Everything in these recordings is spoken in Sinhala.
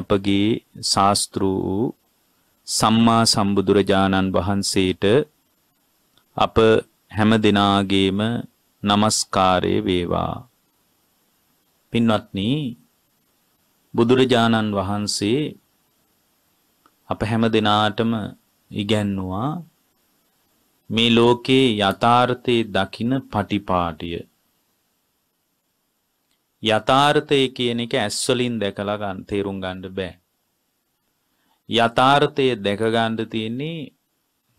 අපගේ ශාස්තෘ වූ සම්මා සම්බුදුරජාණන් වහන්සේට අප හැම දෙනාගේම নমස්කාරය වේවා. පින්වත්නි බුදුරජාණන් වහන්සේ අප හැම දෙනාටම ඉගැන්නුවා මේ ලෝකේ යථාර්ථයේ දකින පටිපාටිය යථාර්ථය කියන එක ඇස් වලින් දැකලා ගන්න තේරුම් ගන්න බෑ. යථාර්ථය දැක ගන්න තියෙන්නේ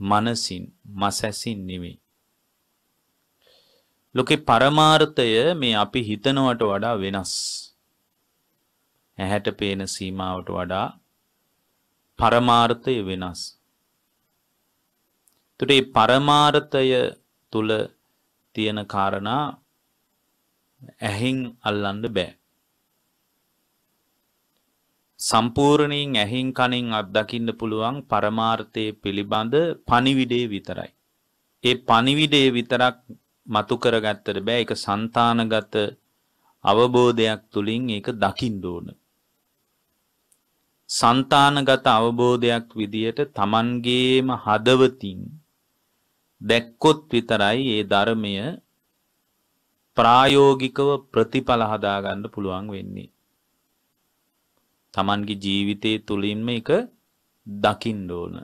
මනසින්, මසැසින් නෙමෙයි. ලෝකේ පරමාර්ථය මේ අපි හිතනවට වඩා වෙනස්. ඇහැට පේන සීමාවට වඩා පරමාර්ථය වෙනස්. ඒතට පරමාර්ථය තුල තියෙන කාරණා ඇහෙන් අල්ලන්න බෑ. සම්පූර්ණයෙන් ඇහෙන් කණින් අත්දකින්න පුළුවන් පරමාර්ථය පිළිබඳ පනිවිඩේ විතරයි. ඒ පනිවිඩේ විතරක් මතු කරගත්තට බෑ එක సంతానගත අවබෝධයක් තුලින් ඒක දකින්න ඕන. సంతానගත අවබෝධයක් විදියට Tamangeema හදවතින් දැක්කොත් විතරයි ඒ ධර්මය ප්‍රායෝගිකව ප්‍රතිඵල හදාගන්න පුළුවන් වෙන්නේ. Tamange ජීවිතයේ තුලින්ම එක දකින්න ඕන.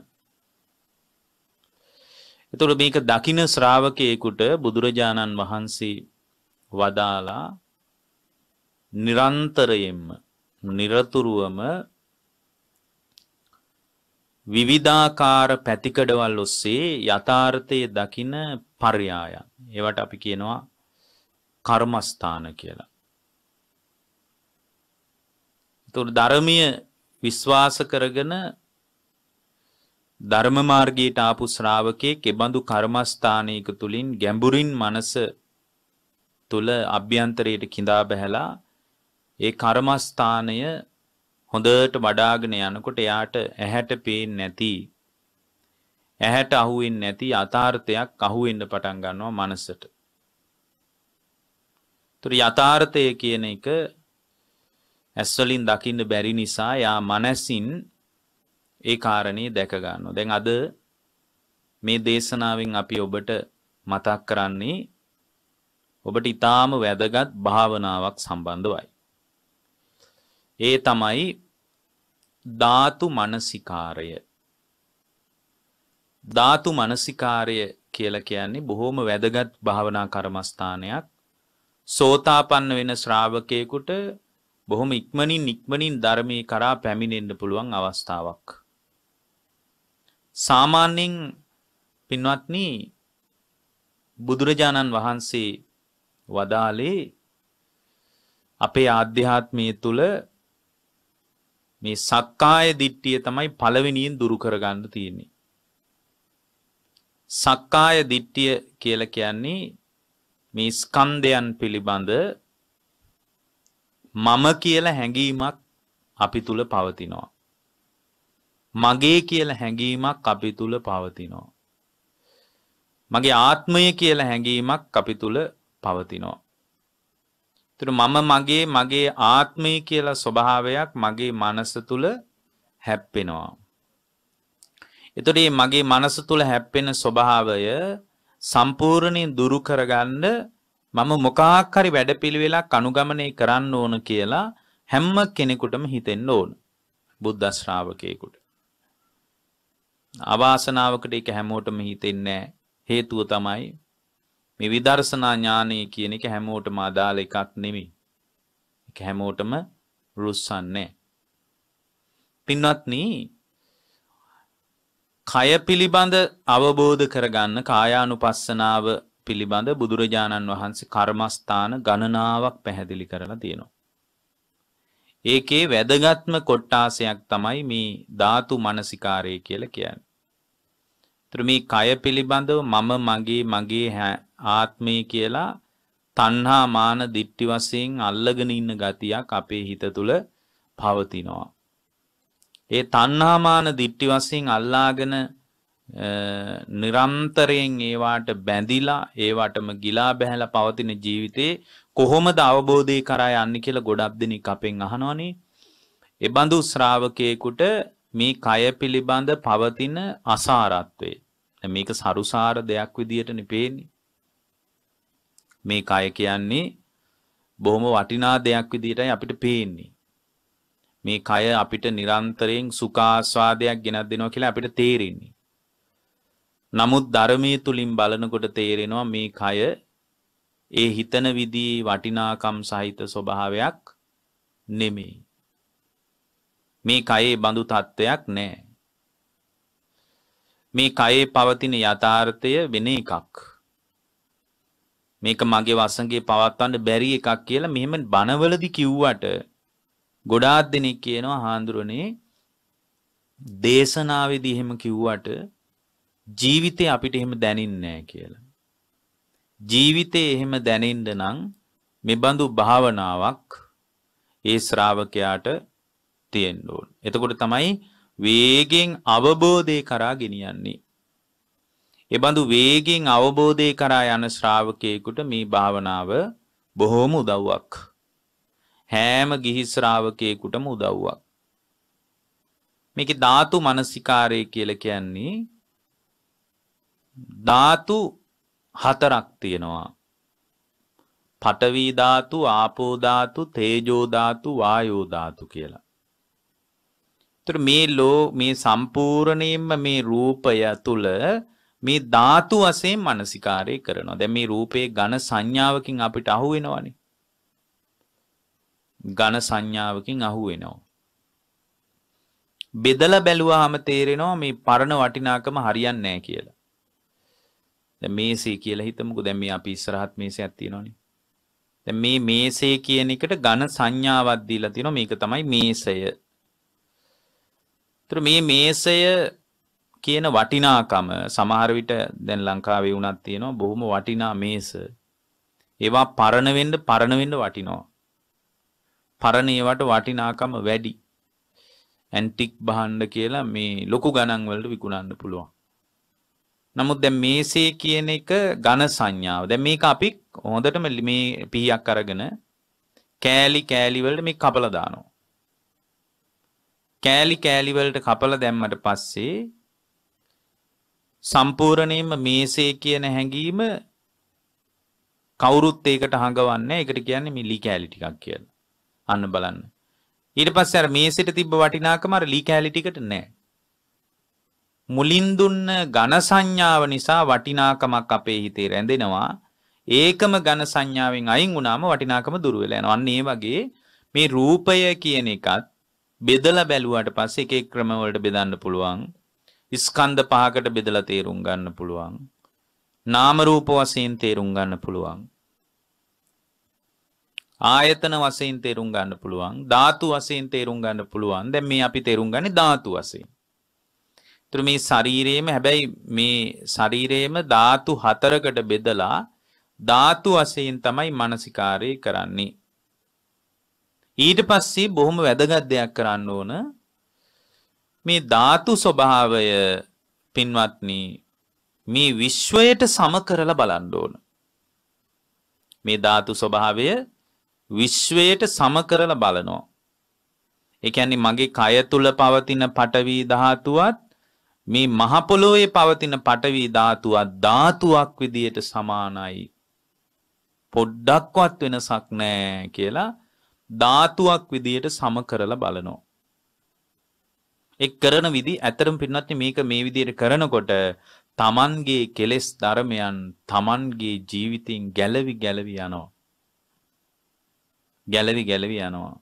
එතකොට මේක දකින ශ්‍රාවකයෙකුට බුදුරජාණන් වහන්සේ වදාලා නිරන්තරයෙන්ම නිරතුරුවම විවිධාකාර පැතිකඩවල් ඔස්සේ යථාර්ථයේ දකින පර්යායන්. ඒවට අපි කියනවා කර්මස්ථාන කියලා. තුර ධර්මය විශ්වාස කරගෙන ධර්ම මාර්ගයට ආපු ශ්‍රාවකයෙක් එබඳු කර්මස්ථානයක තුලින් ගැඹුරින් මනස තුල අභ්‍යන්තරයට கிඳා බැහැලා ඒ කර්මස්ථානය හොඳට වඩාගෙන යනකොට එයාට ඇහැට පේන්නේ නැති ඇහැට අහුවෙන්නේ නැති යථාර්ථයක් අහුවෙන්න පටන් ගන්නවා මනසට. තුර යථාර්ථය කියන එක ඇස්වලින් දකින්න බැරි නිසා යා මනැසින් ඒ කාරණය දැකගන්න. දැන් අද මේ දේශනාවෙන් අපි ඔබට මතක් කරන්නේ ඔබට ඉතාම වැදගත් භාවනාවක් සම්බන්ධවයි. ඒ තමයි ධාතු මනසිකාරය. ධාතු මනසිකාරය කියලා කියන්නේ බොහෝම වැදගත් භාවනා කර්මස්ථානයක් සෝතාපන්න වෙන ශ්‍රාවකයෙකුට බොහොම ඉක්මනින් ඉක්මනින් ධර්මයේ කරා පැමිණෙන්න පුළුවන් අවස්ථාවක්. සාමාන්‍යයෙන් පින්වත්නි බුදුරජාණන් වහන්සේ වදාලේ අපේ ආධ්‍යාත්මය තුළ මේ සක්කාය දිට්ඨිය තමයි පළවෙනියෙන් දුරු කරගන්න තියෙන්නේ. සක්කාය දිට්ඨිය කියලා කියන්නේ මේ ස්කන්ධයන් පිළිබඳ මම කියලා හැඟීමක් අපි තුල පවතිනවා. මගේ කියලා හැඟීමක් අපි තුල පවතිනවා. මගේ ආත්මය කියලා හැඟීමක් අපි තුල පවතිනවා. එතන මම මගේ මගේ ආත්මය කියලා ස්වභාවයක් මගේ මනස තුල හැප්පෙනවා. එතකොට මගේ මනස තුල හැප්පෙන ස්වභාවය සම්පූර්ණයෙන් දුරු කරගන්න මම මොකක් හරි වැඩපිළිවෙලක් අනුගමනය කරන්න ඕන කියලා හැම කෙනෙකුටම හිතෙන්න ඕන. බුද්ධ ශ්‍රාවකයෙකුට. අවාසනාවකට ඒක හැමෝටම හිතෙන්නේ නැහැ. හේතුව තමයි මේ විදර්ශනා ඥානය කියන එක හැමෝටම අදාළ එකක් නෙමෙයි. ඒක හැමෝටම රුස්සන්නේ. පින්වත්නි කය පිළිබඳ අවබෝධ කරගන්න කායානුපස්සනාව පිළිබඳ බුදුරජාණන් වහන්සේ කර්මස්ථාන ගණනාවක් පැහැදිලි කරලා තියෙනවා. ඒකේ වැදගත්ම කොට්ටාසයක් තමයි මේ ධාතු මනසිකාරය කියලා කියන්නේ. ඒතර මේ කය පිළිබඳව මම මගේ මගේ ආත්මය කියලා තණ්හා මාන දිට්ටි වශයෙන් අල්ලගෙන ඉන්න ගතියක් අපේ හිත තුළ පවතිනවා. ඒ තණ්හාමාන දිට්ටි වශයෙන් අල්ලාගෙන නිරන්තරයෙන් ඒවාට බැඳිලා ඒවටම ගිලා බැහැලා පවතින ජීවිතේ කොහොමද අවබෝධය කරා යන්නේ කියලා ගොඩක් දෙනෙක් අපෙන් අහනවනේ. ඒ බඳු ශ්‍රාවකයෙකුට මේ කය පිළිබඳ පවතින අසාරත්වය. මේක සරුසාර දෙයක් විදියට නෙපේන්නේ. මේ කය කියන්නේ බොහොම වටිනා දෙයක් විදියටයි අපිට පේන්නේ. මේ කය අපිට නිරන්තරයෙන් සුඛාස්වාදයක් ගෙනත් දෙනවා කියලා අපිට තේරෙන්නේ. නමුත් ධර්මයේ තුලින් බලනකොට තේරෙනවා මේ කය ඒ හිතන විදිහේ වටිනාකම් සහිත ස්වභාවයක් නෙමෙයි. මේ කයේ බඳු තත්ත්වයක් නැහැ. මේ කයේ පවතින යථාර්ථය වෙන එකක්. මේක මගේ වසඟේ පවත්වන්න බැරි එකක් කියලා මෙහෙම බනවලදි කිව්වට ගොඩාත් දෙනෙක් කියනවා හාන්දුරුවනේ දේශනාවේදී එහෙම කිව්වට ජීවිතේ අපිට එහෙම දැනින්නේ නැහැ කියලා. ජීවිතේ එහෙම දැනෙන්න නම් මෙබඳු භාවනාවක් ඒ ශ්‍රාවකයාට තියෙන්න ඕන. එතකොට තමයි වේගෙන් අවබෝධය කරා ගෙනියන්නේ. එබඳු වේගෙන් අවබෝධය කරා යන ශ්‍රාවකයෙකුට මේ භාවනාව බොහෝම උදව්වක්. හැම ගිහි ශ්‍රාවකයෙකුටම උදව්වක්. මේක ධාතු මනසිකාරය කියලා කියන්නේ ධාතු හතරක් තියෙනවා. පඨවි ධාතු, ආපෝ ධාතු, තේජෝ ධාතු, වායෝ ධාතු කියලා. ඒතර මේ ලෝ මේ සම්පූර්ණයෙන්ම මේ රූපය තුල මේ ධාතු වශයෙන් මනසිකාරය කරනවා. දැන් මේ රූපේ ඝන සංඥාවකින් අපිට අහුවෙනවනේ. ඝන සංඥාවකින් අහුවෙනවා. බෙදලා බැලුවාම තේරෙනවා මේ පරණ වටිනාකම හරියන්නේ නැහැ කියලා. දැන් මේසේ කියලා හිතමුකෝ. දැන් මේ අපි ඉස්සරහත් මේසයක් තියෙනවනේ. දැන් මේ මේසේ කියන එකට ඝන සංඥාවක් දීලා තියෙනවා. මේක තමයි මේසය. ඒතර මේ මේසය කියන වටිනාකම සමහර විට දැන් ලංකාවේ වුණත් තියෙනවා බොහොම වටිනා මේස. ඒවා පරණ වෙන්න පරණ වෙන්න වටිනවා. පරණ ඒවට වටිනාකම වැඩි. ඇන්ටික් භාණ්ඩ කියලා මේ ලොකු ගණන් වලට විකුණන්න පුළුවන්. නමුත් දැන් මේසේ කියන එක ඝන සංඥාව. දැන් මේක අපි හොඳටම මේ පීයක් අරගෙන කෑලි කෑලි වලට මේ කපලා දානවා. කෑලි කෑලි වලට කපලා දැම්මට පස්සේ සම්පූර්ණයෙන්ම මේසේ කියන හැඟීම කවුරුත් ඒකට හඟවන්නේ ඒකට කියන්නේ මිලි කෑලි ටිකක් කියලා. අන්න බලන්න. ඊට පස්සේ අර මේසෙට තිබ්බ වටිනාකම අර ලී කැලි ටිකට නෑ. මුලින් දුන්න ඝන සංඥාව නිසා වටිනාකමක් අපේ හිතේ රැඳෙනවා. ඒකම ඝන සංඥාවෙන් අයින් වුණාම වටිනාකම දුර වෙලා යනවා. අන්න ඒ වගේ මේ රූපය කියන එකත් බෙදලා බැලුවාට පස්සේ එක එක ක්‍රමවලට බෙදන්න පුළුවන්. ස්කන්ධ පහකට බෙදලා තේරුම් ගන්න පුළුවන්. නාම රූප වශයෙන් තේරුම් ගන්න පුළුවන්. ආයතන වශයෙන් තේරුම් ගන්න පුළුවන් ධාතු වශයෙන් තේරුම් ගන්න පුළුවන් දැන් මේ අපි තේරුම් ගන්නේ ධාතු වශයෙන්. ඒතර මේ ශරීරයේම හැබැයි මේ ශරීරයේම ධාතු හතරකට බෙදලා ධාතු වශයෙන් තමයි මානසිකාරය කරන්නේ. ඊට පස්සේ බොහොම වැදගත් දෙයක් කරන්න ඕන මේ ධාතු ස්වභාවය පින්වත්නි මේ විශ්වයට සම කරලා බලන්න ඕන. මේ ධාතු ස්වභාවය විශ්වයට සම කරලා බලනවා. ඒ කියන්නේ මගේ කය තුල පවතින පටවි ධාතුවත් මේ මහ පොළොවේ පවතින පටවි ධාතුවක් ධාතුවක් විදියට සමානයි. පොඩ්ඩක්වත් වෙනසක් නෑ කියලා ධාතුවක් විදියට සම කරලා බලනවා. ඒ කරන විදි ඇතරම් පින්නත් මේක මේ විදියට කරනකොට තමන්ගේ කෙලෙස් ධර්මයන් තමන්ගේ ජීවිතෙන් ගැලවි ගැලවි යනවා. ගැලවි ගැලවි යනවා.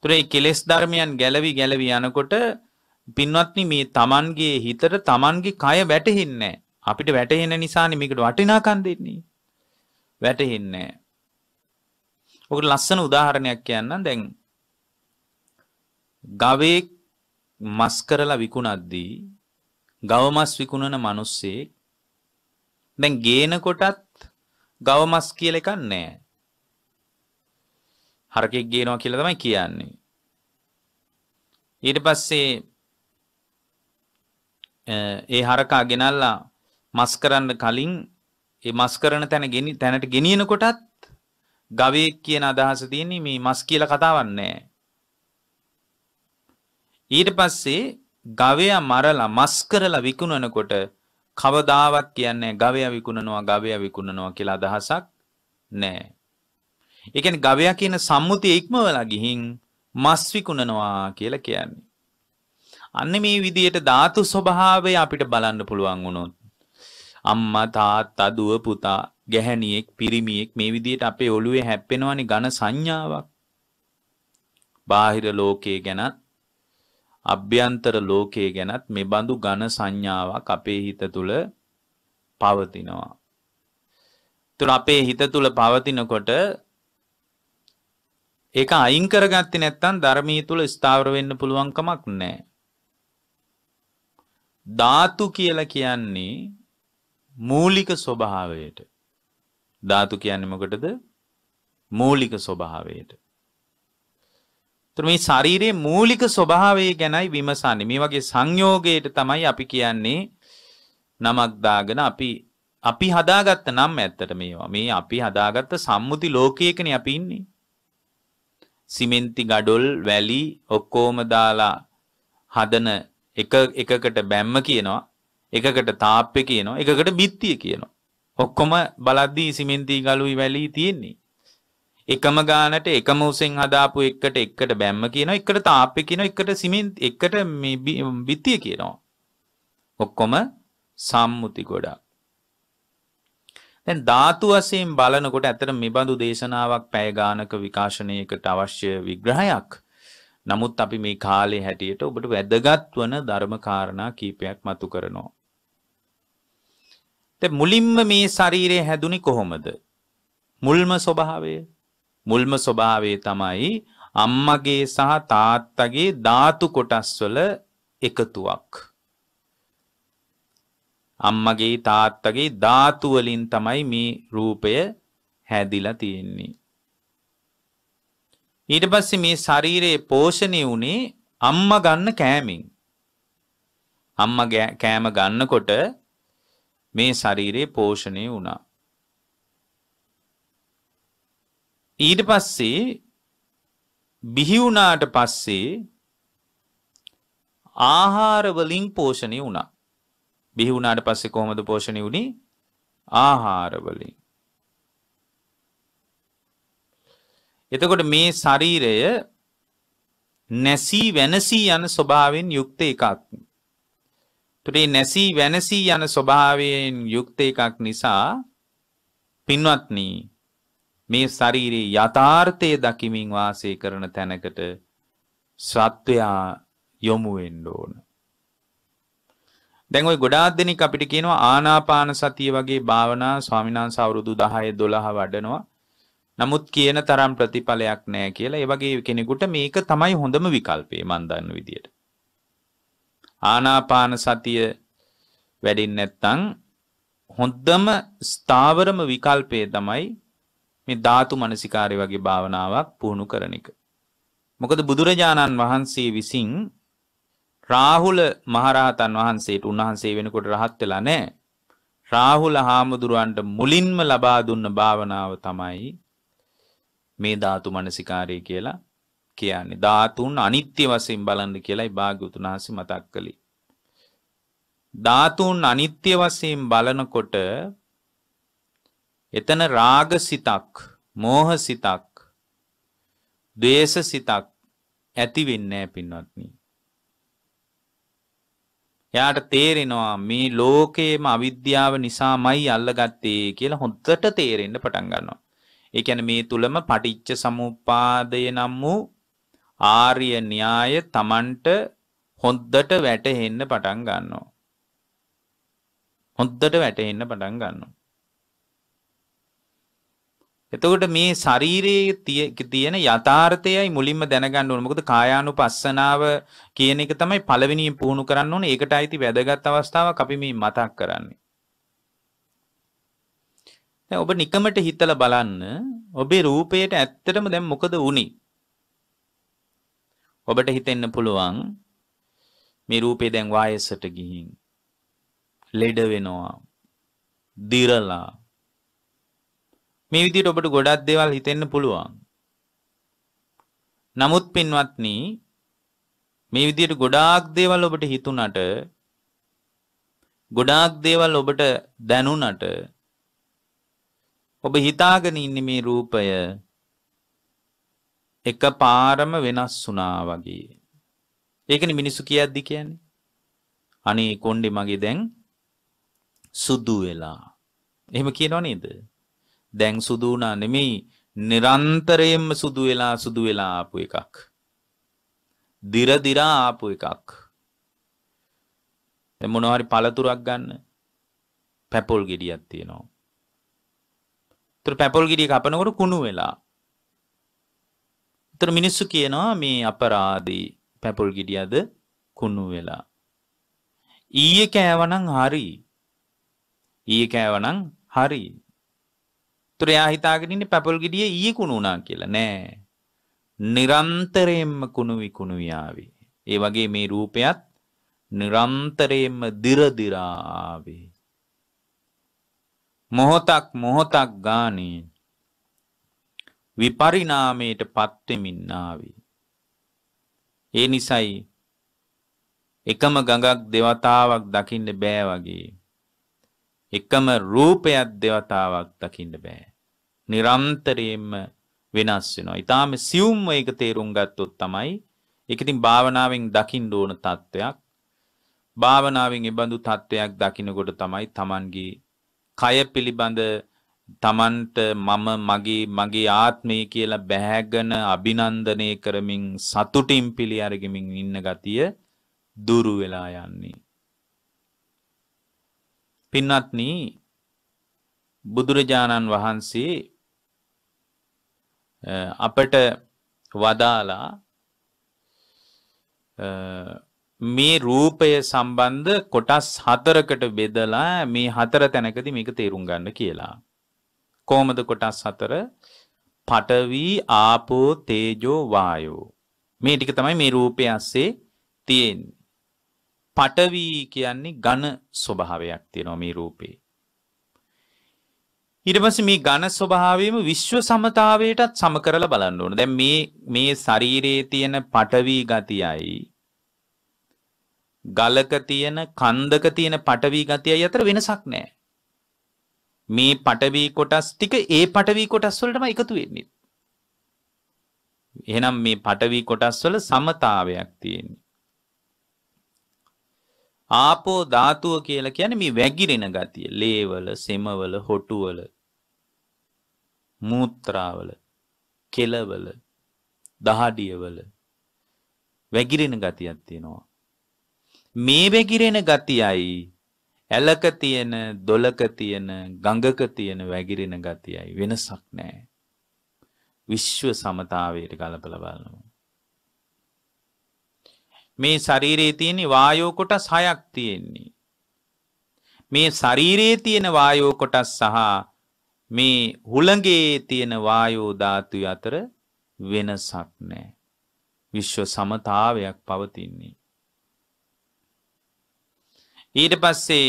තුරේ කෙලෙස් ධර්මයන් ගැලවි ගැලවි යනකොට පින්වත්නි මේ තමන්ගේ හිතට තමන්ගේ කය වැටහින්නේ අපිට වැටහෙන නිසානේ මේකට වටිනාකම් දෙන්නේ. වැටහින්නේ. ඔකට ලස්සන උදාහරණයක් කියන්නම් දැන් ගවයෙක් මස් කරලා විකුණද්දී ගව මස් විකුණන මිනිස්සේ දැන් ගේන කොටත් ගව මස් කියලා එකක් නැහැ. හරකෙක් ගේනවා කියලා තමයි කියන්නේ. ඊට පස්සේ ඒ හරකා ගෙනල්ලා මස් කරන්න කලින් ඒ මස් කරන තැන ගෙනි තැනට ගෙනියනකොටත් ගවයෙක් කියන අදහස තියෙන්නේ මේ මස් කියලා කතාවක් නෑ. ඊට පස්සේ ගවයා මරලා මස් කරලා විකුණනකොට කවදාවත් කියන්නේ ගවයා විකුණනවා ගවයා විකුණනවා කියලා අදහසක් නෑ. ඒ කියන්නේ ගවයා කියන සම්මුතිය ඉක්මවලා ගිහින් මස් විකුණනවා කියලා කියන්නේ. අන්න මේ විදියට ධාතු ස්වභාවය අපිට බලන්න පුළුවන් වුණොත් අම්මා තාත්තා දුව පුතා ගැහැණියෙක් පිරිමියෙක් මේ විදියට අපේ ඔළුවේ හැප්පෙනවනේ ඝන සංඥාවක්. බාහිර ලෝකයේ ගැනත් අභ්‍යන්තර ලෝකයේ ගැනත් මේ බඳු ඝන සංඥාවක් අපේ හිත තුළ පවතිනවා. තුන අපේ හිත තුළ පවතිනකොට ඒක අයින් කරගත්තේ නැත්නම් ධර්මයේ තුල ස්ථාවර වෙන්න පුළුවන් කමක් නැහැ. ධාතු කියලා කියන්නේ මූලික ස්වභාවයට. ධාතු කියන්නේ මොකටද? මූලික ස්වභාවයට. එතකොට මේ ශරීරයේ මූලික ස්වභාවය ගැනයි විමසන්නේ. මේ වගේ සංයෝගයට තමයි අපි කියන්නේ නමක් දාගෙන අපි අපි හදාගත්ත නම් ඇත්තට මේවා. මේ අපි හදාගත්ත සම්මුති ලෝකයකනේ අපි ඉන්නේ. සිමෙන්ති ගඩොල් වැලි ඔක්කොම දාලා හදන එක එකකට බැම්ම කියනවා එකකට තාප්පේ කියනවා එකකට බිත්තිය කියනවා ඔක්කොම බලද්දී සිමෙන්ති ගලුයි වැලි තියෙන්නේ එකම ගානට එකම උසෙන් හදාපු එකට එකට බැම්ම කියනවා එකට තාප්පේ කියනවා එකට සිමෙන්ති එකට මේ බිත්තිය කියනවා ඔක්කොම සම්මුති ගොඩක් දැන් ධාතු වශයෙන් බලනකොට ඇත්තට මෙබඳු දේශනාවක් පැය ගානක විකාශනයකට අවශ්‍ය විග්‍රහයක්. නමුත් අපි මේ කාලේ හැටියට ඔබට වැදගත් වන ධර්මකාරණා කීපයක් මතු කරනවා. දැන් මුලින්ම මේ ශරීරය හැදුනේ කොහොමද? මුල්ම ස්වභාවය. මුල්ම ස්වභාවය තමයි අම්මගේ සහ තාත්තගේ ධාතු කොටස්වල එකතුවක්. අම්මගේ තාත්තගේ ධාතු වලින් තමයි මේ රූපය හැදිලා තියෙන්නේ. ඊට පස්සේ මේ ශරීරයේ පෝෂණය වුණේ අම්මා ගන්න කෑමෙන්. අම්මා කෑම ගන්නකොට මේ ශරීරේ පෝෂණය වුණා. ඊට පස්සේ බිහි වුණාට පස්සේ ආහාර වලින් පෝෂණය වුණා. බිහි වුණාට පස්සේ කොහොමද පෝෂණය වුණේ? ආහාර වලින්. එතකොට මේ ශරීරය නැසී වෙනසී යන ස්වභාවයෙන් යුක්ත එකක්. තුරේ නැසී වෙනසී යන ස්වභාවයෙන් යුක්ත එකක් නිසා පින්වත්නි මේ ශරීරයේ යථාර්ථය දකිමින් වාසය කරන තැනකට සත්වයා යොමු වෙන්න ඕන. දැන් ওই ගොඩාක් දෙනෙක් අපිට කියනවා ආනාපාන සතිය වගේ භාවනා ස්වාමිනාංශ අවුරුදු 10 12 වඩනවා. නමුත් කියන තරම් ප්‍රතිඵලයක් නැහැ කියලා ඒ වගේ කෙනෙකුට මේක තමයි හොඳම විකල්පේ මන් දන්න විදියට. ආනාපාන සතිය වැඩින් නැත්නම් හොඳම ස්ථාවරම විකල්පය තමයි මේ ධාතු මනසිකාරය වගේ භාවනාවක් පුහුණු කරන එක. මොකද බුදුරජාණන් වහන්සේ විසින් රාහුල මහරහතන් වහන්සේට උන්වහන්සේ වෙනකොට රහත් වෙලා නැහැ. රාහුල හාමුදුරුවන්ට මුලින්ම ලබා දුන්න භාවනාව තමයි මේ ධාතු මනසිකාරය කියලා කියන්නේ. ධාතුන් අනිත්‍ය වශයෙන් බලන්න කියලායි භාග්‍යවතුන් වහන්සේ මතක් කළේ. ධාතුන් අනිත්‍ය වශයෙන් බලනකොට එතන රාගසිතක්, මෝහසිතක්, ද්වේෂසිතක් ඇති වෙන්නේ නැහැ පින්වත්නි. එයාට තේරෙනවා මේ ලෝකයේම අවිද්‍යාව නිසාමයි අල්ලගත්තේ කියලා හොඳට තේරෙන්න පටන් ගන්නවා. ඒ කියන්නේ මේ තුලම පටිච්ච සමුප්පාදය නම් වූ ආර්ය න්‍යාය Tamanට හොද්දට වැටහෙන්න පටන් ගන්නවා. හොද්දට වැටහෙන්න පටන් ගන්නවා. එතකොට මේ ශරීරයේ තියෙන යථාර්ථයයි මුලින්ම දැනගන්න ඕන. මොකද කායානුපස්සනාව කියන එක තමයි පළවෙනියෙන් පුහුණු කරන්න ඕනේ. ඒකට අයිති වැදගත් අවස්ථාවක් අපි මේ මතක් කරන්නේ. දැන් ඔබ නිකමට හිතලා බලන්න ඔබේ රූපයට ඇත්තටම දැන් මොකද වුනේ? ඔබට හිතෙන්න පුළුවන් මේ රූපේ දැන් වයසට ගිහින් ලෙඩ වෙනවා, දිරලා මේ විදිහට ඔබට ගොඩක් දේවල් හිතෙන්න පුළුවන්. නමුත් පින්වත්නි මේ විදිහට ගොඩාක් දේවල් ඔබට හිතුණට ගොඩාක් දේවල් ඔබට දැනුණට ඔබ හිතාගෙන ඉන්නේ මේ රූපය එකපාරම වෙනස් වුණා වගේ. ඒකනේ මිනිස්සු කියද්දි කියන්නේ. අනේ කොණ්ඩේ මගේ දැන් සුදු වෙලා. එහෙම කියනව නේද? දැන් සුදු වුණා නෙමෙයි නිරන්තරයෙන්ම සුදු වෙලා සුදු වෙලා ආපු එකක්. දිර දිරා ආපු එකක්. දැන් මොනවාරි පළතුරක් ගන්න පැපොල් ගෙඩියක් තියෙනවා. ඒතර පැපොල් ගෙඩිය කපනකොට කුණු වෙලා. ඒතර මිනිස්සු කියනවා මේ අපරාදී පැපොල් ගෙඩියද කුණු වෙලා. ඊයේ කෑවනම් හරි. ඊයේ කෑවනම් හරි. තොර එයා හිතාගෙන ඉන්නේ පැපල් ගෙඩිය ඊයේ කුණු වුණා කියලා නෑ. නිරන්තරයෙන්ම කුණු විකුණු යාවේ. ඒ වගේ මේ රූපයත් නිරන්තරයෙන්ම දිර දිරා ආවේ. මොහොතක් මොහොතක් ගානේ විපරිණාමයට පත්වෙමින් ආවේ. ඒ නිසයි එකම ගඟක් දෙවතාවක් දකින්න බෑ වගේ. එකම රූපයක් දෙවතාවක් දකින්න බෑ. නිරන්තරයෙන්ම වෙනස් වෙනවා. ඊටාම සියුම්ව ඒක තේරුම් ගත්තොත් තමයි ඒක ඉතින් භාවනාවෙන් දකින්න ඕන තත්වයක්. භාවනාවෙන් ඊබඳු තත්වයක් දකිනකොට තමයි Tamanගේ කය පිළිබඳ Tamanට මම මගේ මගේ ආත්මය කියලා බැහැගෙන අභිනන්දනය කරමින් සතුටින් පිළි අරගෙමින් ඉන්න ගතිය දුරු වෙලා යන්නේ. පින්වත්නි බුදුරජාණන් වහන්සේ අපට වදාලා මේ රූපය සම්බන්ධ කොටස් හතරකට බෙදලා මේ හතර තැනකදී මේක තේරුම් ගන්න කියලා. කොහොමද කොටස් හතර? පඨවි, ආපෝ, තේජෝ, වායෝ. මේ ටික තමයි මේ රූපය ඇස්සේ තියෙන්නේ. පඨවි කියන්නේ ඝන ස්වභාවයක් තියෙනවා මේ රූපේ. ඉටපස මේ ගණ ස්වභාවයම විශ්ව සමතාවයටත් සම කරල බලන්න ඕන දැ මේ මේ ශරීරයේ තියෙන පටවී ගතියයි ගලක තියෙන කන්දක තියෙන පටවී ගතිය අතර වෙනසක් නෑ මේ පටවී කොටස් ටික ඒ පටවී කොටස් වලටම එකතු වෙන්නේ එහෙනම් මේ පටවී කොටස් වල සමතාවයක් තියෙන්නේ ආපෝ ධාතුව කියලා කියන්නේ මේ වැగిරෙන ගතිය ලේවල සෙමවල හොටුවල මූත්‍රාවල කෙලවල දහඩියවල වැගිරෙන ගතියක් තියෙනවා. මේ වැගිරෙන ගතියයි ඇලක තියෙන දොලක තියෙන ගඟක තියෙන වැගිරෙන ගතියයි වෙනසක් නෑ. විශ්ව සමතාවයට කලපල බලනවා. මේ ශරීරයේ තියෙන වායෝ කොටස් හයක් තියෙන්නේ. මේ ශරීරයේ තියෙන වායෝ කොටස් සහ මේ හුළඟේ තියෙන වායෝ ධාතු අතර වෙනසක් නැහැ. විශ්ව සමතාවයක් පවතින්නේ. ඊට පස්සේ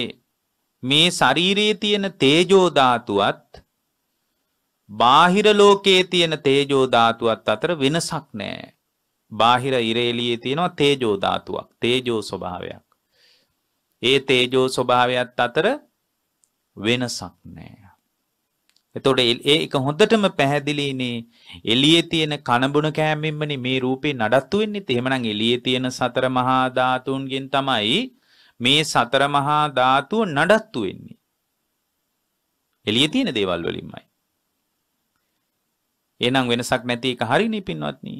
මේ ශරීරයේ තියෙන තේජෝ ධාතුවත් බාහිර ලෝකයේ තියෙන තේජෝ ධාතුවත් අතර වෙනසක් නැහැ. බාහිර ඉරේලියේ තියෙනවා තේජෝ ධාතුවක්, තේජෝ ස්වභාවයක්. ඒ තේජෝ ස්වභාවයත් අතර වෙනසක් නැහැ. එතකොට ඒක හොඳටම පැහැදිලිනේ එළියේ තියෙන කනබුන කෑමෙන්මනේ මේ රූපේ නඩත්තු වෙන්නේ. එහෙමනම් එළියේ තියෙන සතර මහා ධාතුන්ගෙන් තමයි මේ සතර මහා ධාතුව නඩත්තු වෙන්නේ. එළියේ තියෙන දේවල් වලින්මයි. එහෙනම් වෙනසක් නැති එක හරිනේ පින්වත්නි.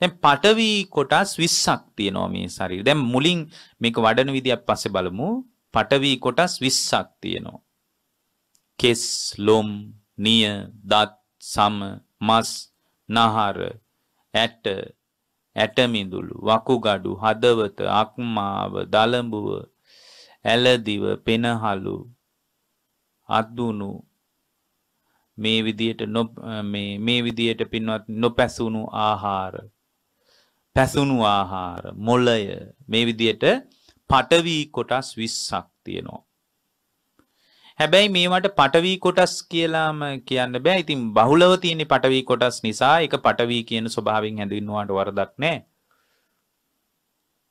දැන් පටවි කොටස් 20ක් තියෙනවා මේ ශරීරය. දැන් මුලින් මේක වඩන විදියක් පස්සේ බලමු. පටවි කොටස් 20ක් තියෙනවා. කෙස් ලොම් නිය දත් සම මස් නහර ඇට ඇටමිඳුළු වකුගඩු හදවත අක්මාව දලඹුව ඇලදිව පෙනහලු අද්දුණු මේ විදියට මේ මේ විදියට පින්වත් නොපැසුණු ආහාර පැසුණු ආහාර මොළය මේ විදියට පටවි කොටස් 20ක් තියෙනවා හැබැයි මේවට පටවී කොටස් කියලාම කියන්න බෑ. ඉතින් බහුලව තියෙන පටවී කොටස් නිසා ඒක පටවී කියන ස්වභාවයෙන් හැඳින්වුවාට වරදක් නෑ.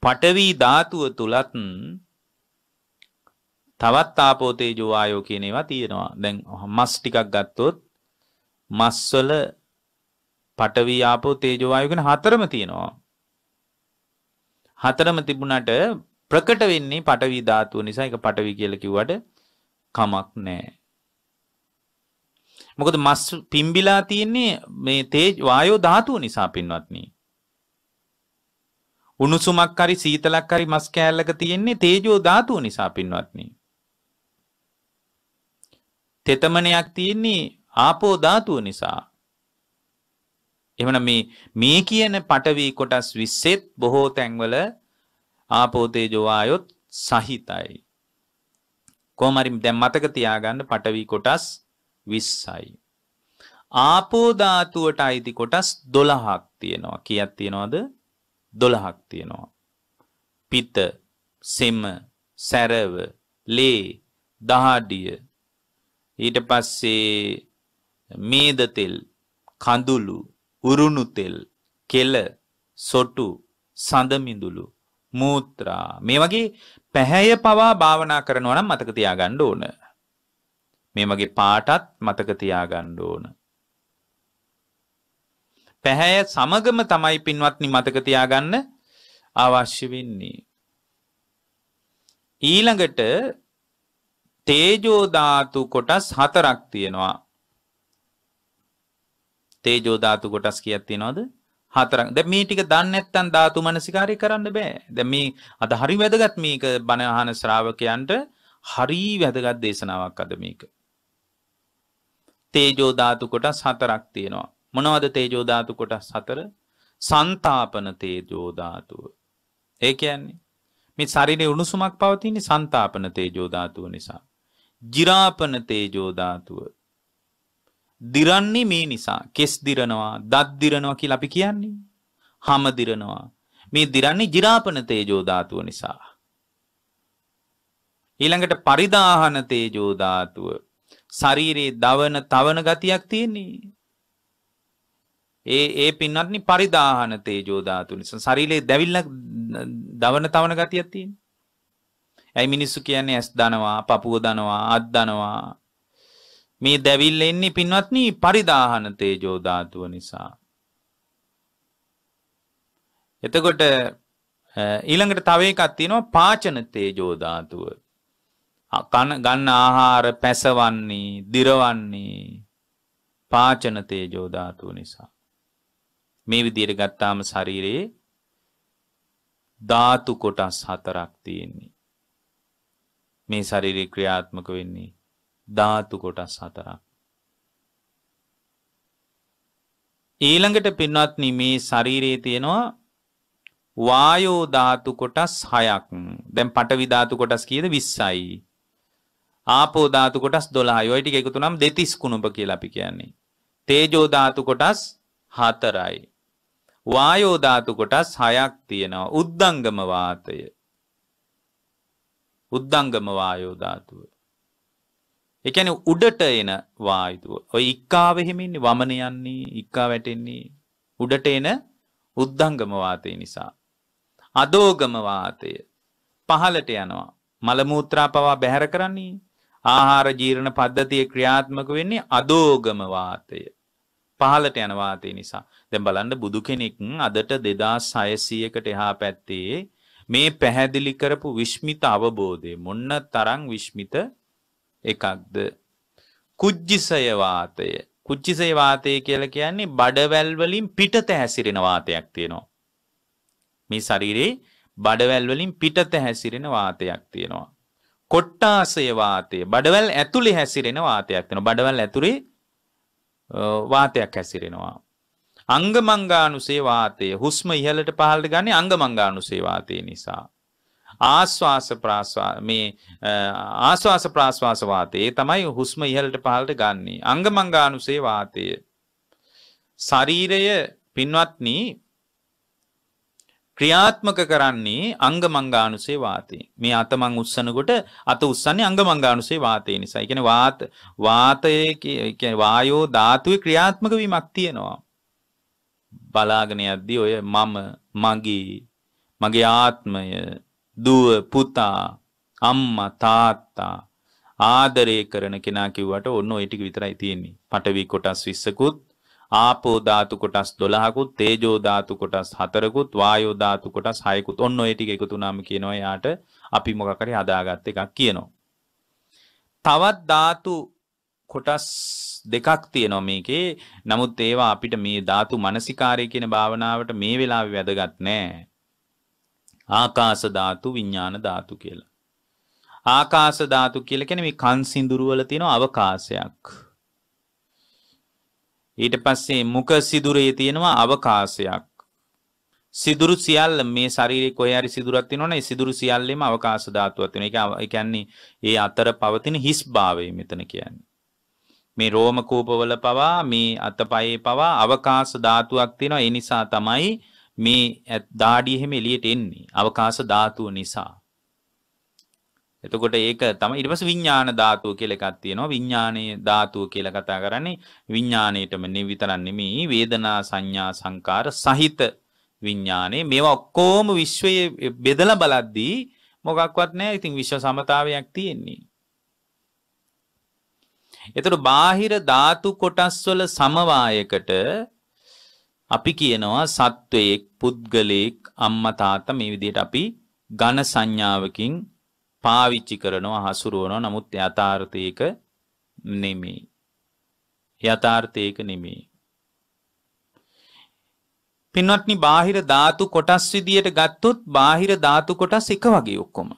පටවී ධාතුව තුලත් තවත් ආපෝ තේජෝ වායෝ කියන ඒවා තියෙනවා. දැන් මස් ටිකක් ගත්තොත් මස්වල පටවි ආපෝ තේජෝ වායෝ කියන හතරම තියෙනවා. හතරම තිබුණාට ප්‍රකට වෙන්නේ පටවි ධාතුව නිසා ඒක පටවි කියලා කිව්වට කමක් නෑ. මොකද මස් පිම්බිලා තියෙන්නේ මේ තේ වායෝ ධාතුව නිසා පින්වත්නි. උණුසුමක් හරි සීතලක් හරි මස් කෑල්ලක තියෙන්නේ තේජෝ ධාතුව නිසා පින්වත්නි. තෙතමනයක් තියෙන්නේ ආපෝ ධාතුව නිසා. එහෙමනම් මේ මේ කියන පටවි කොටස් 20ත් බොහෝ තැන්වල ආපෝ තේජෝ වායොත් සහිතයි. කොහොමරි දැන් මතක තියාගන්න පටවි කොටස් 20යි. ආපෝ ධාතුවට අයිති කොටස් 12ක් තියෙනවා. කීයක් තියෙනවද? 12ක් තියෙනවා. පිත, සෙම, සැරව, ලේ, දහඩිය. ඊට පස්සේ මේද තෙල්, කඳුළු, උරුණු තෙල්, කෙල, සොටු, සඳමිඳුළු, මූත්‍රා මේ වගේ පැහැය පවා භාවනා කරනවා නම් මතක තියාගන්න ඕන. මේ වගේ පාටත් මතක තියාගන්න ඕන. පැහැය සමගම තමයි පින්වත්නි මතක තියාගන්න අවශ්‍ය වෙන්නේ. ඊළඟට තේජෝ ධාතු කොටස් හතරක් තියෙනවා. තේජෝ ධාතු කොටස් කීයක් තියෙනවද? හතරක් ද මේ ටික දන්නඇත්තන් ධාතු මනසිකාරය කරන්න බෑ දැ මේ අද හරි වැදගත් මේක බණහන ශ්‍රාවකයන්ට හරි වැදගත් දේශනාවක් අද මේක තේජෝ ධාතු කොටස් හතරක් තියෙනවා මොනවද තේජෝ ධාතු කොටස් හතර සන්තාපන තේජෝ ධාතුව ඒ කියන්නේ මේ ශරීරයේ උණුසුමක් පවතින්නේ සන්තාපන තේජෝ ධාතුව නිසා ජිරාපන තේජෝ ධාතුව දිරන්නේ මේ නිසා කෙස් දිරනවා දත් දිරනවා කියලා අපි කියන්නේ. හම දිරනවා. මේ දිරන්නේ ජිරාපන තේජෝ ධාතුව නිසා. ඊළඟට පරිදාහන තේජෝ ධාතුව ශරීරයේ දවන තවන ගතියක් තියෙන්නේ. ඒ ඒ පින්නත්නි පරිදාහන තේජෝ ධාතු නිසා ශරීරයේ දැවිල්ලක් දවන තවන ගතියක් තියෙන්නේ. ඇයි මිනිස්සු කියන්නේ ඇස් දනවා, පපුව දනවා, අත් දනවා, මේ දැවිල්ල එන්නේ පින්වත්නී පරිදාහන තේජෝ ධාතුව නිසා. එතකොට ඊළඟට තව එකක් තියෙනවා පාචන තේජෝ ධාතුව. කන ගන්න ආහාර පැසවන්නේ, දිරවන්නේ පාචන තේජෝ ධාතුව නිසා. මේ විදිහට ගත්තාම ශරීරයේ ධාතු කොටස් හතරක් තියෙන්නේ. මේ ශරීරේ ක්‍රියාත්මක වෙන්නේ ධාතු කොටස් හතරක්. ඊළඟට පින්වත්නි මේ ශරීරයේ තියෙනවා වායෝ ධාතු කොටස් 6ක්. දැන් පඨවි ධාතු කොටස් කීයද 20යි. ආපෝ ධාතු කොටස් 12යි. ওই ටික එකතු නම් 23 කුණප කියලා අපි කියන්නේ. තේජෝ ධාතු කොටස් 4යි. වායෝ ධාතු කොටස් 6ක් තියෙනවා. උද්දංගම වාතය. උද්දංගම වායෝ ධාතුව. ඒ කියන්නේ උඩට එන වායුව. ඔය ඉක්කාව එහෙම ඉන්නේ වමන යන්නේ, ඉක්කා වැටෙන්නේ උඩට එන උද්දංගම වාතය නිසා. අදෝගම වාතය පහළට යනවා. මල මූත්‍රා පවා බැහැර කරන්නේ ආහාර ජීර්ණ පද්ධතිය ක්‍රියාත්මක වෙන්නේ අදෝගම වාතය. පහළට යන වාතය නිසා. දැන් බලන්න බුදු කෙනෙක් අදට 2600කට එහා පැත්තේ මේ පැහැදිලි කරපු විශ්මිත අවබෝධය මොන්න තරම් විශ්මිත එකක්ද කුජ්ජිසය වාතය කුච්චිසේ වාතය කියලා කියන්නේ බඩවැල් වලින් පිටත හැසිරෙන වාතයක් තියෙනවා. මේ ශරීරේ බඩවැල් වලින් පිටත හැසිරෙන වාතයක් තියෙනවා. කොට්ටාසය වාතය බඩවැල් ඇතුලේ හැසිරෙන වාතයක් තියෙනවා. බඩවැල් ඇතුලේ වාතයක් හැසිරෙනවා. අංගමංගානුසේ වාතය හුස්ම ඉහළට පහළට ගන්නේ අංගමංගානුසේ වාතය නිසා. ආශ්වාස ප්‍රාශ්වා මේ ආශ්වාස ප්‍රාශ්වාස වාතයේ තමයි හුස්ම ඉහළට පහළට ගන්නේ. අංගමංගානුසේ වාතය. ශරීරය පින්වත්නි ක්‍රියාත්මක කරන්නේ අංගමංගානුසේ වාතය. මේ අතමං උස්සනකොට අත උස්සන්නේ අංගමංගානුසේ වාතය නිසා. ඒ කියන්නේ වාත වාතයේ කියන්නේ වායෝ ධාතුවේ ක්‍රියාත්මක වීමක් තියෙනවා. බලාගෙන යද්දී ඔය මම මගේ මගේ ආත්මය දුව පුතා අම්මා තාත්තා ආදරය කරන කෙනා කිව්වට ඔන්න ඔය ටික විතරයි තියෙන්නේ. පටවි කොටස් 20කුත්, ආපෝ ධාතු කොටස් 12කුත්, තේජෝ ධාතු කොටස් 4කුත්, වායෝ ධාතු කොටස් 6කුත්. ඔන්න ඔය ටික එකතු වුණාම කියනවා යාට අපි මොකක් හරි හදාගත් එකක් කියනවා. තවත් ධාතු කොටස් දෙකක් තියෙනවා මේකේ. නමුත් ඒවා අපිට මේ ධාතු මනසිකාරය කියන භාවනාවට මේ වෙලාවේ වැදගත් නෑ. ආකාස ධාතු විඤ්ඥාන ධාතු කියලා. ආකාස ධාතු කියල කැන මේ කන්සිදුරුවල තියෙන අවකාශයක්. ඊට පස්සේ මුක සිදුරේ තියෙනවා අවකාශයක්. සිදුරු සියල්ල මේ ශරීරය කොහරි සිදුරක් තියෙනවනේ සිදුරු සියල්ලෙම අවකාශ ධාතුවක් තියෙනවා. ඒක කියන්නේ ඒ අතර පවතින හිස් භාවය මෙතන කියන්නේ. මේ රෝම කූපවල පවා මේ අතපයේ පවා අවකාශ ධාතුවක් තියෙනවා. ඒ නිසා තමයි මේ දාඩිය එහෙම එළියට එන්නේ අවකාශ ධාතුව නිසා. එතකොට ඒක තමයි ඊට පස්සේ විඥාන ධාතුව කියලා එකක් තියෙනවා විඥානීය ධාතුව කියලා කතා කරන්නේ විඥාණයටම විතරක් නෙමෙයි වේදනා සංඥා සංකාර සහිත විඥානේ මේවා ඔක්කොම විශ්වයේ බෙදලා බලද්දී මොකක්වත් නැහැ ඉතින් විශ්ව සමතාවයක් තියෙන්නේ එතකොට බාහිර ධාතු කොටස් වල සමவாயයකට අපි කියනවා සත්වයෙක් පුද්ගලයෙක් අම්මා තාත්තා මේ විදිහට අපි ඝන සංඥාවකින් පාවිච්චි කරනවා හසුරුවනවා නමුත් යථාර්ථයක නෙමෙයි යථාර්ථයක නෙමෙයි පින්වත්නි බාහිර ධාතු කොටස් විදියට ගත්තොත් බාහිර ධාතු කොටස් එක වගේ ඔක්කොම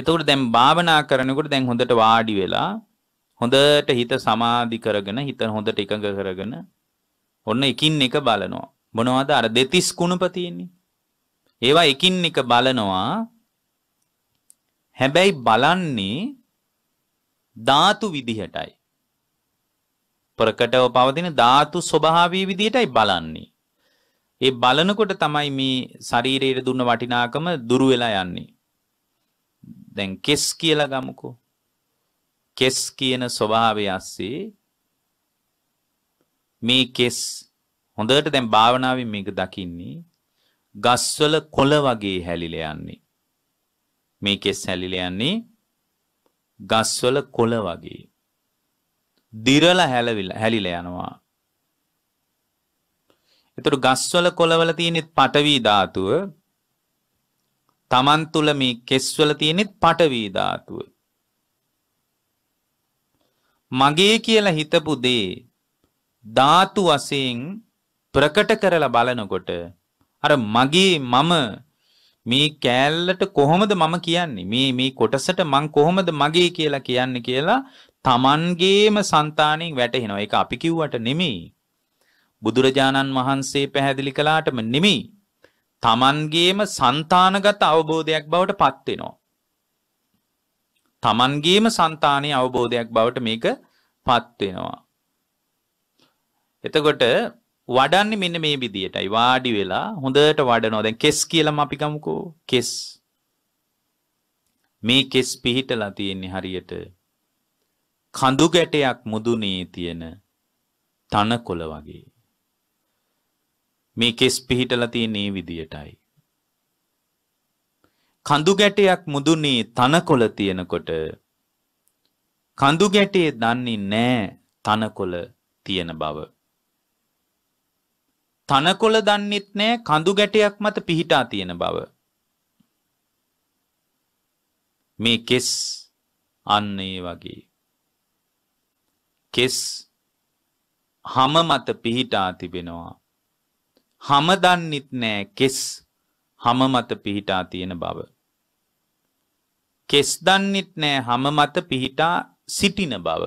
එතකොට දැන් භාවනා කරනකොට දැන් හොඳට වාඩි වෙලා හොඳට හිත සමාධි කරගෙන හිත හොඳට එකඟ කරගෙන ඔන්න එකින් එක බලනවා. මොනවද අර දෙතිස් කුණප තියෙන්නේ. ඒවා එකින් එක බලනවා. හැබැයි බලන්නේ ධාතු විදිහටයි. ප්‍රකටව පවතින ධාතු ස්වභාවී විදිහටයි බලන්නේ. ඒ බලනකොට තමයි මේ ශරීරයට දුන්න වටිනාකම දුරු වෙලා යන්නේ. දැන් කෙස් කියලා ගමුකෝ. කෙස් කියන ස්වභාවය ASCII මේ කෙස් හොඳට දැන් භාවනාවෙන් මේක දකින්නේ ගස්වල කොළ වගේ හැලිලා යන්නේ. මේ කෙස් හැලිලා යන්නේ ගස්වල කොළ වගේ. දිරලා හැලවිලා හැලිලා යනවා. එතකොට ගස්වල කොළවල තියෙනෙත් පටවි ධාතුව තමන් තුල මේ කෙස්වල තියෙනෙත් පටවි ධාතුව මගේ කියලා හිතපු දේ ධාතු වශයෙන් ප්‍රකට කරලා බලනකොට අර මගේ මම මේ කෑල්ලට කොහොමද මම කියන්නේ මේ මේ කොටසට මං කොහොමද මගේ කියලා කියන්නේ කියලා Tamanගේම సంతාණයෙන් වැටහෙනවා ඒක අපි කිව්වට නෙමෙයි බුදුරජාණන් වහන්සේ පැහැදිලි කළාටම නෙමෙයි Tamanගේම సంతානගත අවබෝධයක් බවට පත් වෙනවා තමන්ගේම సంతානයේ අවබෝධයක් බවට මේක පත් වෙනවා. එතකොට වඩන්නේ මෙන්න මේ විදියටයි වාඩි වෙලා හොඳට වඩනවා. දැන් කෙස් කියලාම අපි ගමුකෝ. කෙස්. මේ කෙස් පිහිටලා තියෙන්නේ හරියට කඳු ගැටයක් මුදුනේ තියෙන තනකොළ වගේ. මේ කෙස් පිහිටලා තියෙන්නේ විදියටයි. කඳු ගැටයක් මුදුනේ තනකොළ තියෙනකොට කඳු ගැටේ දන්නේ නෑ තනකොළ තියෙන බව. තනකොළ දන්නෙත් නෑ කඳු ගැටයක් මත පිහිටා තියෙන බව. මේ කෙස් අන්න ඒ වගේ. කෙස් හම මත පිහිටා තිබෙනවා. හම දන්නෙත් නෑ කෙස් හම මත පිහිටා තියෙන බව. කෙස් දන්නෙත් නෑ හම මත පිහිටා සිටින බව.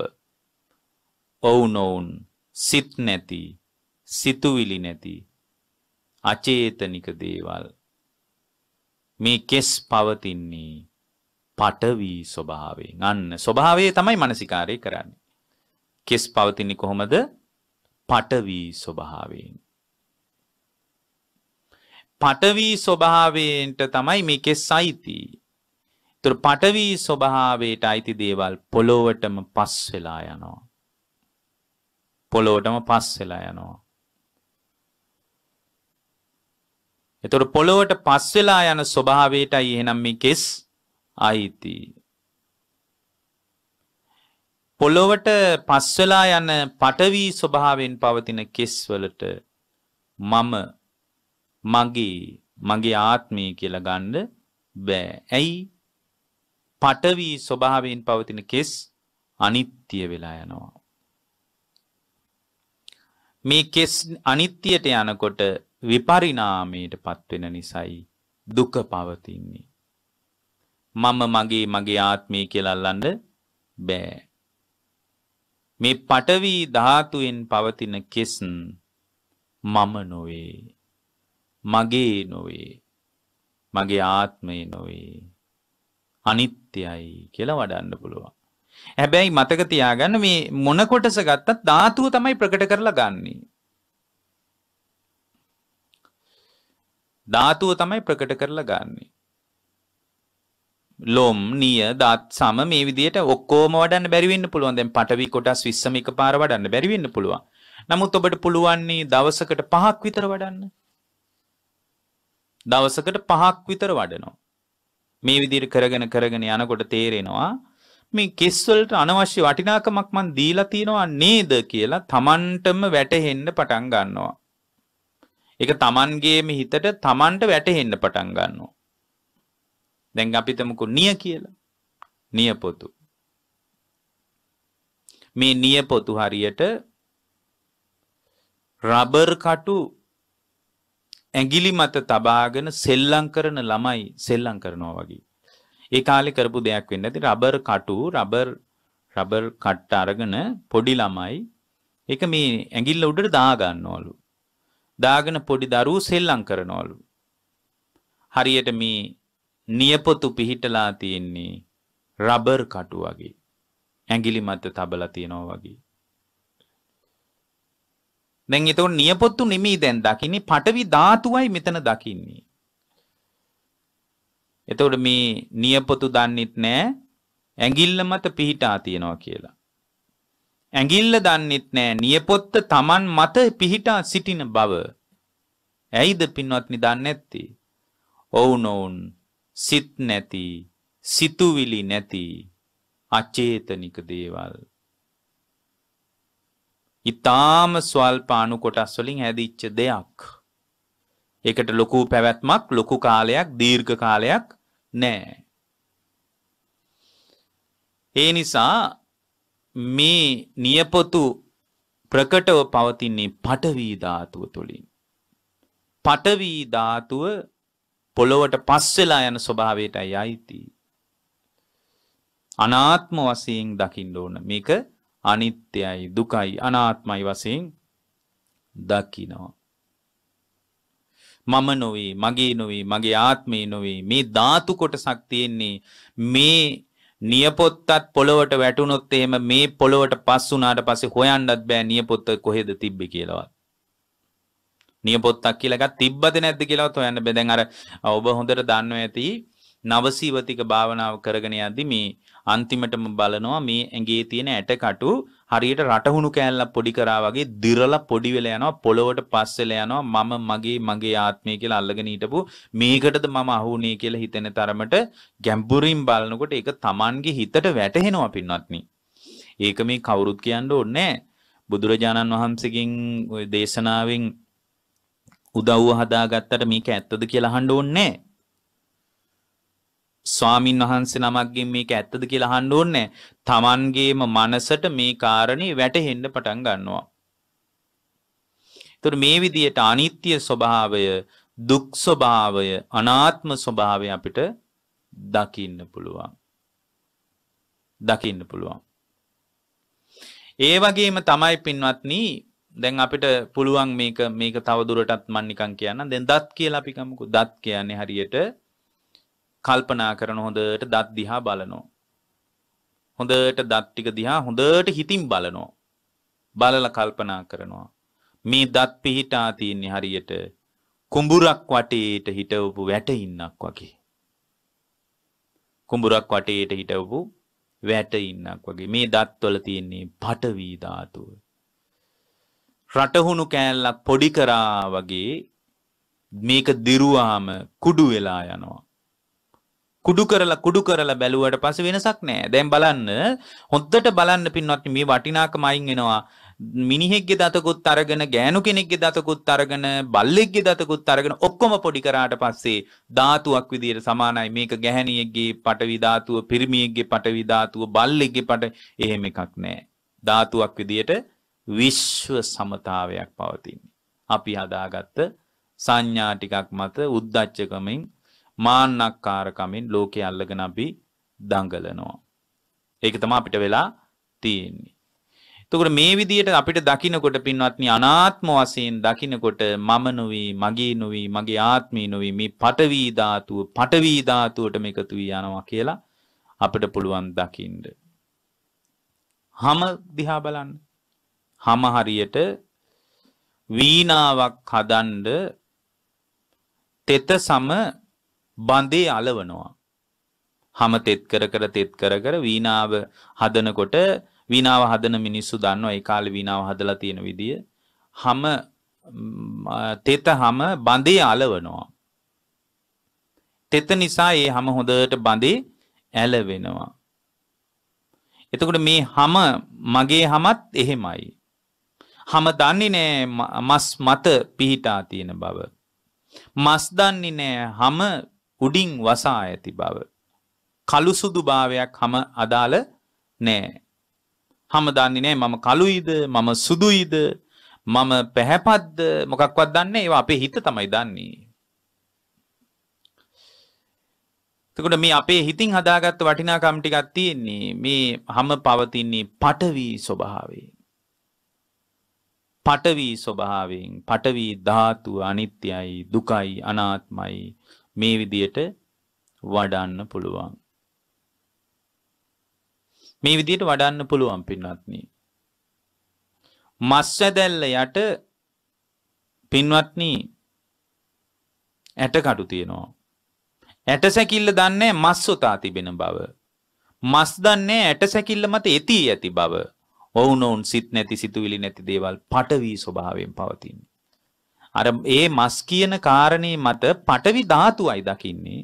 ඔවුනොවුන් සිත් නැති සිතුවිලි නැති අචේතනික දේවල් මේ කෙස් පවතින්නේ පටවි ස්වභාවයෙන් අන්න ස්වභාවයේ තමයි මානසිකාරය කරන්නේ කෙස් පවතින්නේ කොහොමද පටවි ස්වභාවයෙන් පටවි ස්වභාවයෙන්ට තමයි මේ කෙස් අයිති තුර පටවි ස්වභාවයට අයිති දේවල් පොළොවටම පස් වෙලා යනවා. පොළොවටම පස් වෙලා යනවා. එතකොට පොළොවට පස් වෙලා යන ස්වභාවයටයි එහෙනම් මේ කෙස් අයිති. පොළොවට පස් වෙලා යන පටවි ස්වභාවයෙන් පවතින කෙස් වලට මම මගේ මගේ ආත්මය කියලා ගන්න බෑ. ඇයි? පටවි ස්වභාවයෙන් පවතින කෙස් අනිත්‍ය වෙලා යනවා. මේ කෙස් අනිත්‍යයට යනකොට විපරිණාමයට පත්වෙන නිසයි දුක පවතින්නේ. මම මගේ මගේ ආත්මය කියලල්ලන්න බෑ. මේ පටවී ධාතුවෙන් පවතින කෙසන් මම නොවේ. මගේ නොවේ. මගේ ආත්මය නොවේ. අනිත්‍යයි කියලා වඩන්න පුළුවන්. හැබැයි මතක තියාගන්න මේ මොන කොටස ගත්තත් ධාතුව තමයි ප්‍රකට කරලා ගන්නේ. ධාතුව තමයි ප්‍රකට කරලා ගන්නෙ. ලොම් නිය දත් සම මේ විදිහට ඔක්කොම වඩන්න බැරි වෙන්න පුළුවන්. දැන් පටවි කොටස් 20ම එකපාර වඩන්න බැරි වෙන්න පුළුවන්. නමුත් ඔබට පුළුවන් දවසකට පහක් විතර වඩන්න. දවසකට පහක් විතර වඩනවා. මේ විදිහට කරගෙන කරගෙන යනකොට තේරෙනවා මේ කෙස් වලට අනවශ්‍ය වටිනාකමක් මන් දීලා තියනවා නේද කියලා Tamanටම වැටහෙන්න පටන් ගන්නවා. ඒක Tamangeම හිතට Tamanට වැටෙන්න පටන් ගන්නවා. දැන් අපි තමකු නිය කියලා. නියපොතු. මේ නියපොතු හරියට රබර් කටු ඇඟිලි මත තබාගෙන සෙල්ලම් කරන ළමයි සෙල්ලම් කරනවා වගේ. ඒ කාලේ කරපු දෙයක් වෙන්නේ නැති රබර් කටු රබර් රබර් කට්ට අරගෙන පොඩි ළමයි ඒක මේ ඇඟිල්ල උඩට දා ගන්නවලු. දාගෙන පොඩි දරූ සෙල්ලං කරනවලු. හරියට මේ නියපොතු පිහිටලා තියෙන්නේ රබර් කටු වගේ. ඇඟිලි මත තබලා තියෙනවා වගේ. දැන් එතකොට නියපොත්තු නෙමෙයි දැන් දකින්නේ පටවි ධාතුවයි මෙතන දකින්නේ. එතකොට මේ නියපොතු දන්නෙත් නෑ ඇඟිල්ල මත පිහිටා තියනවා කියලා. ඇඟිල්ල දන්නෙත් නෑ නියපොත්ත Taman මත පිහිටා සිටින බව. ඇයිද පින්වත්නි දන්නේ නැත්තේ? ඔවුනොවුන් සිත් නැති, සිතුවිලි නැති අචේතනික දේවල්. ඊටාම ස්වල්ප අණු කොටස් වලින් හැදිච්ච දෙයක්. ඒකට ලොකු පැවැත්මක්, ලොකු කාලයක්, දීර්ඝ කාලයක් නෑ. ඒ නිසා මේ නියපොතු ප්‍රකටව පවතින්නේ පටවී ධාතුව තුළින්. පටවී ධාතුව පොළොවට පස් වෙලා යන ස්වභාවයටයි අයිති. අනාත්ම වශයෙන් දකින්න ඕන. මේක අනිත්‍යයි, දුකයි, අනාත්මයි වශයෙන් දකිනවා. මම නොවේ, මගේ නොවේ, මගේ ආත්මේ නොවේ. මේ ධාතු කොටසක් තියෙන්නේ මේ නියපොත්තත් පොළොවට වැටුනොත් එහෙම මේ පොළොවට පස් වුණාට පස්සේ හොයන්නත් බෑ නියපොත්ත කොහෙද තිබ්බේ කියලාවත්. නියපොත්තක් කියලා එකක් තිබ්බද නැද්ද කියලාවත් හොයන්න බෑ. දැන් අර ඔබ හොඳට දන්නවා ඇති නවසීවතික භාවනාව කරගෙන යද්දී මේ අන්තිමටම බලනවා මේ ඇඟේ තියෙන ඇටකටු හරියට රටහුණු කෑල්ලක් පොඩි කරා වගේ දිරලා පොඩි වෙලා යනවා පොළොවට පස්සෙලා යනවා මම මගේ මගේ ආත්මය කියලා අල්ලගෙන හිටපු මේකටද මම අහුුනේ කියලා හිතෙන තරමට ගැඹුරින් බලනකොට ඒක Tamanගේ හිතට වැටහෙනවා පින්වත්නි. ඒක මේ කවුරුත් කියන්න ඕනේ බුදුරජාණන් වහන්සේගෙන් දේශනාවෙන් උදව්ව හදාගත්තට මේක ඇත්තද කියලා අහන්න ඕනේ නැහැ. ස්වාමින් වහන්සේ නමක්ගෙන් මේක ඇත්තද කියලා අහන්න ඕනේ තමන්ගේම මනසට මේ කාරණේ වැටහෙන්න පටන් ගන්නවා. ඒතර මේ විදියට අනිත්‍ය ස්වභාවය, දුක් ස්වභාවය, අනාත්ම ස්වභාවය අපිට දකින්න පුළුවන්. දකින්න පුළුවන්. ඒ වගේම තමයි පින්වත්නි දැන් අපිට පුළුවන් මේක මේක තව දුරටත් මම නිකන් කියන්න. දැන් දත් කියලා අපි කමුකෝ. දත් කියන්නේ හරියට කල්පනා කරන හොඳට දත් දිහා බලනවා. හොඳට දත් ටික දිහා හොඳට හිතින් බලනවා. බලලා කල්පනා කරනවා. මේ දත් පිහිටා තියෙන්නේ හරියට කුඹුරක් වටේට හිටවපු වැටඉන්නක් වගේ. කුඹුරක් වටේට හිටවපු වැටඉන්නක් වගේ මේ දත්වල තියෙන්නේ පටවී ධාතුව. රටහුණු කෑල්ලක් පොඩි කරා වගේ මේක දිරුවාම කුඩු වෙලා යනවා. කුඩු කරලා කුඩු කරලා බැලුවට පස්සේ වෙනසක් නැහැ. දැන් බලන්න හොද්දට බලන්න පින්වත් මේ වටිනාකම අයින් වෙනවා. මිනිහෙක්ගේ දතකුත් අරගෙන ගෑනු කෙනෙක්ගේ දතකුත් අරගෙන බල්ලෙක්ගේ දතකුත් අරගෙන ඔක්කොම පොඩි කරාට පස්සේ ධාතුවක් විදියට සමානයි. මේක ගැහණියෙක්ගේ පටවි ධාතුව, පිරිමියෙක්ගේ පටවි ධාතුව, බල්ලෙක්ගේ පට එහෙම එකක් නැහැ. ධාතුවක් විදියට විශ්ව සමතාවයක් පවතින්නේ. අපි හදාගත්ත සංඥා ටිකක් මත උද්දච්චකමින් මාන්නක්කාරකමින් ලෝකේ අල්ලගෙන අපි දඟලනවා. ඒක තමයි අපිට වෙලා තියෙන්නේ. එතකොට මේ විදිහට අපිට දකින්නකොට පින්වත්නි අනාත්ම වශයෙන් දකින්නකොට මම නොවි මගේ නොවි මගේ ආත්මී නොවි මේ පටවි ධාතුව පටවි ධාතුවට මේකතු වී යනවා කියලා අපිට පුළුවන් දකින්න. හැම දිහා බලන්න. හැම හරියට වීණාවක් හදන්න තෙත සම බඳේ අලවනවා. හම තෙත් කර කර තෙත් කර කර වීණාව හදනකොට වීණාව හදන මිනිස්සු දන්නවා ඒ කාලේ වීණාව හදලා තියෙන විදිය. හම තෙත හම බඳේ අලවනවා. තෙත නිසා ඒ හම හොඳට බඳේ ඇලවෙනවා. එතකොට මේ හම මගේ හමත් එහෙමයි. හම දන්නේ නෑ මස් මත පිහිටා තියෙන බව. මස් දන්නේ නෑ හම උඩින් වසා ඇති බව. කළු සුදු භාවයක් හම අදාළ නෑ. හම දන්නේ නෑ මම කළුයිද මම සුදුයිද මම පැහැපත්ද මොකක්වත් දන්නේ ඒවා අපේ හිත තමයි දන්නේ. එතකොට මේ අපේ හිතින් හදාගත්ත වටිනාකම් ටිකක් තියෙන්නේ මේ හැම පවතින්නේ පටවි ස්වභාවයෙන්. පටවි ස්වභාවයෙන් පටවි ධාතුව අනිත්‍යයි දුකයි අනාත්මයි මේ විදියට වඩන්න පුළුවන්. මේ විදියට වඩන්න පුළුවන් පින්වත්නි. මස් ඇදැල්ල යට පින්වත්නි ඇටකටු තියෙනවා. ඇට සැකිල්ල දන්නේ මස් සොතා තිබෙන බව. මස් දන්නේ ඇට සැකිල්ල මත එතී ඇති බව. ඔවුනොවුන් සිත් නැති සිතුවිලි නැති දේවල් පටවී ස්වභාවයෙන් පවතින්නේ. අර ඒ මස් කියන කාරණේ මත පටවි ධාතුවයි දකින්නේ.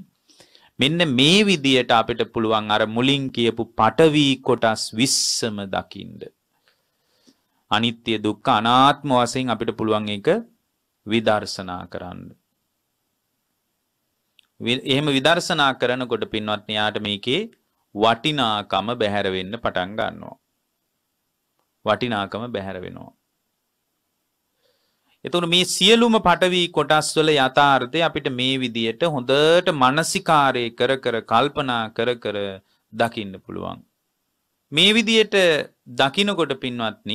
මෙන්න මේ විදියට අපිට පුළුවන් අර මුලින් කියපු පටවි කොටස් 20ම දකින්න. අනිත්‍ය දුක්ඛ අනාත්ම වශයෙන් අපිට පුළුවන් ඒක විදර්ශනා කරන්න. එහෙම විදර්ශනා කරනකොට පින්වත් න්යාට මේකේ වටිනාකම බැහැර වෙන්න පටන් ගන්නවා. වටිනාකම බැහැර වෙනවා. එතුට මේ සියලුම පටවී කොටස්වල යථාර්ථය අපිට මේ විදියට හොඳට මනසිකාරය කර කර කල්පනා කර කර දකින්න පුළුවන්. මේ විදියට දකිනකොට පින්වත්න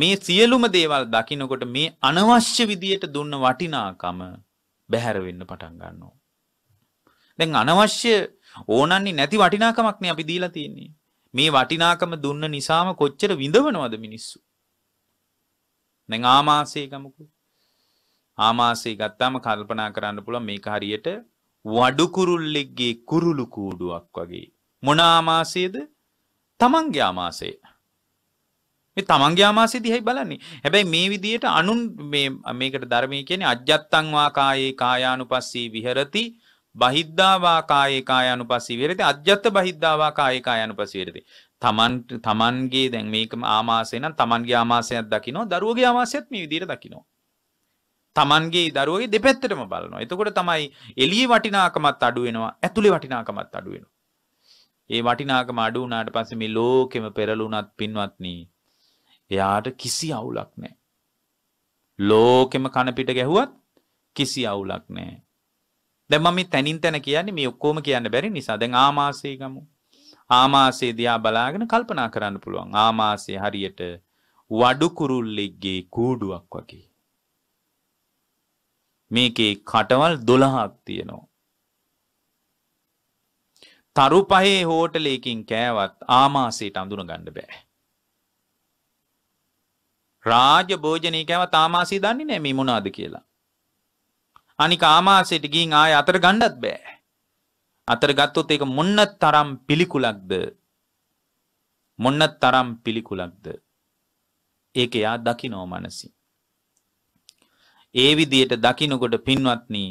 මේ සියලුම දේවල් දකිනකොට මේ අනවශ්‍ය විදියට දුන්න වටිනාකම බැහැරවෙන්න පටන් ගන්නවා. දැන් අනවශ්‍ය ඕනන්නේ නැති වටිනාකමක්නේ අපි දීලා තියෙන්නේ. මේ වටිනාකම දුන්න නිසාම කොච්චර විඳවනවද මිනිස්සු. දැන් ආමාශය ගමුකු. ආමාශය ගත්තාම කල්පනා කරන්න පුළුවන් මේක හරියට වඩු කුරුල්ලෙක්ගේ කුරුළු කූඩුවක් වගේ. මොන ආමාශයේද? තමන්ගේ ආමාශය. මේ තමන්ගේ ආමාශය දිහායි බලන්නේ. හැබැයි මේ විදියට අනුන් මේ මේකට ධර්මයේ කියන්නේ අජ්ජත්තං වා කායේ කායානුපස්සී විහෙරති බහිද්ධාවා කායේ කායානුපස්සී විහෙරති අජ්ජත්ත බහිද්ධාවා කායේ කායානුපස්සී විහෙරති. තමන් තමන්ගේ දැන් මේක ආමාසය නම් තමන්ගේ ආමාසයක් දකිනවා දරුවගේ ආමාසයත් මේ විදිහට දකිනවා තමන්ගේ දරුවගේ දෙපැත්තටම බලනවා. එතකොට තමයි එළියේ වටිනාකමත් අඩු වෙනවා, ඇතුලේ වටිනාකමත් අඩු වෙනවා. ඒ වටිනාකම අඩු වුණාට පස්සේ මේ ලෝකෙම පෙරළුණත් පින්වත්නි, එයාට කිසි අවුලක් නැහැ. ලෝකෙම කන පිට ගැහුවත් කිසි අවුලක් නැහැ. දැන් මම මේ තනින් තන කියන්නේ මේ ඔක්කොම කියන්න බැරි නිසා. දැන් ආමාශය ගමු. ආමාසය දිහා බලාගෙන කල්පනා කරන්න පුළුවන්. ආමාසය හරියට වඩු කුරුල්ලෙක්ගේ කූඩුවක් වගේ. මේකේ කටවල් 12ක් තියෙනවා. තරු පහේ හෝටලයකින් කෑවත් ආමාශයට අඳුන ගන්න බෑ. රාජ භෝජනය කෑවත් ආමාශය දන්නේ නැහැ මේ මොනවද කියලා. අනික ආමාශයට ගිහින් ආය අතර ගන්නත් බෑ. අතර ගත්තොත් ඒක මොන්න තරම් පිළිකුලක්ද මොන්න තරම් පිළිකුලක්ද ඒක එයා දකිනෝ මනසින් ඒ විදියට දකිනකොට පින්වත්නි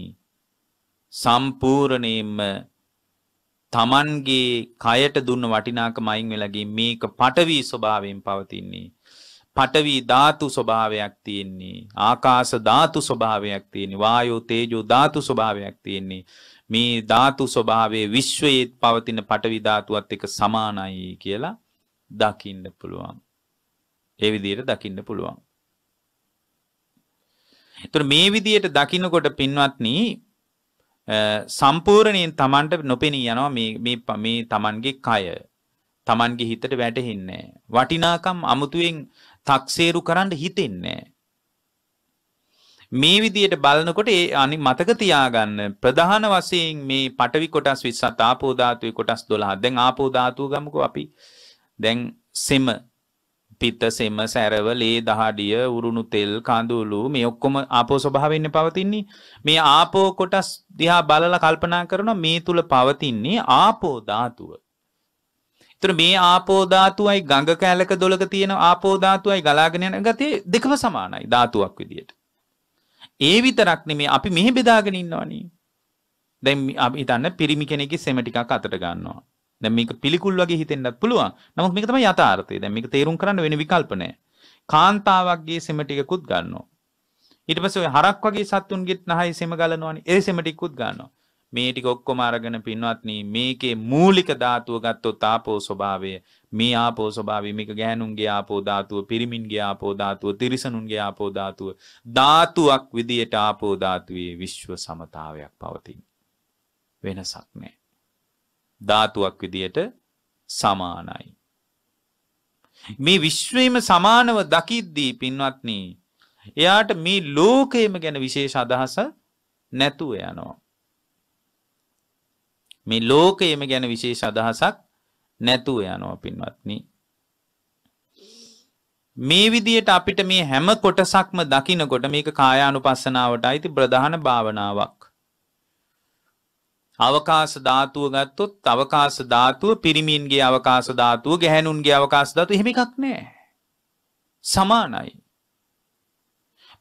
සම්පූර්ණයෙන්ම තමන්ගේ කයට දුන්න වටිනාකම අයින් වෙලා ගිහින් මේක පටවි ස්වභාවයෙන් පවතින්නේ පඨවි ධාතු ස්වභාවයක් තියෙන්නේ ආකාශ ධාතු ස්වභාවයක් තියෙන්නේ වායෝ තේජෝ ධාතු ස්වභාවයක් තියෙන්නේ මේ ධාතු ස්වභාවයේ විශ්වයේ පවතින පඨවි ධාතුවත් එක්ක සමානයි කියලා දකින්න පුළුවන් ඒ විදිහට දකින්න පුළුවන් එතකොට මේ විදිහට දකින්නකොට පින්වත්නි සම්පූර්ණයෙන් Tamanට නොපෙනී යනවා මේ මේ මේ Tamanගේ කය Tamanගේ හිතට වැටහෙන්නේ වටිනාකම් අමුතුවෙන් තක්සේරු කරන්න හිතෙන්නේ මේ විදියට බලනකොට ඒ අනි මතක තියාගන්න ප්‍රධාන වශයෙන් මේ පටවි කොටස් 27 ආපෝ ධාතුවේ කොටස් 12 දැන් ආපෝ ධාතුව ගමුකෝ අපි දැන් සෙම පිත්ත සෙම සැරව ලේ දහඩිය උරුණු තෙල් කඳුළු මේ ඔක්කොම ආපෝ ස්වභාවයෙන්නේ පවතින්නේ මේ ආපෝ කොටස් දිහා බලලා කල්පනා කරනවා මේ තුල පවතින්නේ ආපෝ ධාතුව ඒතර මේ ආපෝ ධාතුවයි ගඟ කැලක දොලක තියෙන ආපෝ ධාතුවයි ගලාගෙන යන ගතිය දෙකම සමානයි ධාතුවක් විදියට. ඒ විතරක් නෙමේ අපි මෙහෙ බෙදාගෙන ඉන්නවනේ. දැන් අපි හිතන්න පිරිමි කෙනෙක්ගේ සෙම ටිකක් අතට ගන්නවා. දැන් මේක පිළිකුල් වගේ හිතෙන්නත් පුළුවන්. නමුත් මේක තමයි යථාර්ථය. දැන් මේක තේරුම් කරන්න වෙන විකල්ප නැහැ. කාන්තාවක්ගේ සෙම ටිකකුත් ගන්නවා. ඊට පස්සේ හරක් වගේ සත්තුන්ගෙත් නහයි සෙම ගලනවනේ. ඒ සෙම ටිකකුත් ගන්නවා. මේ ටික ඔක්කොම අරගෙන පින්වත්නි මේකේ මූලික ධාතුව ගත්තොත් ආපෝ ස්වභාවය මේ ආපෝ ස්වභාවය මේක ගෑනුන්ගේ ආපෝ ධාතුව පිරිමින්ගේ ආපෝ ධාතුව තිරිසනුන්ගේ ආපෝ ධාතුව ධාතුවක් විදියට ආපෝ ධාතුවේ විශ්ව සමතාවයක් පවතින වෙනසක් නැහැ ධාතුවක් විදියට සමානයි මේ විශ්වයේම සමානව දකිද්දී පින්වත්නි එයාට මේ ලෝකයේම ගැන විශේෂ අදහස නැතුව යනවා මේ ලෝකයේම ගැන විශේෂ අදහසක් නැතුව යනවා පින්වත්නි. මේ විදියට අපිට මේ හැම කොටසක්ම දකිනකොට මේක කායානුපස්සනාවට අයිති ප්‍රධාන භාවනාවක්. අවකාශ ධාතුව ගත්තොත් අවකාශ ධාතුව පිරිමින්ගේ අවකාශ ධාතුව ගැහැණුන්ගේ අවකාශ ධාතුව එහෙම එකක් නැහැ. සමානයි.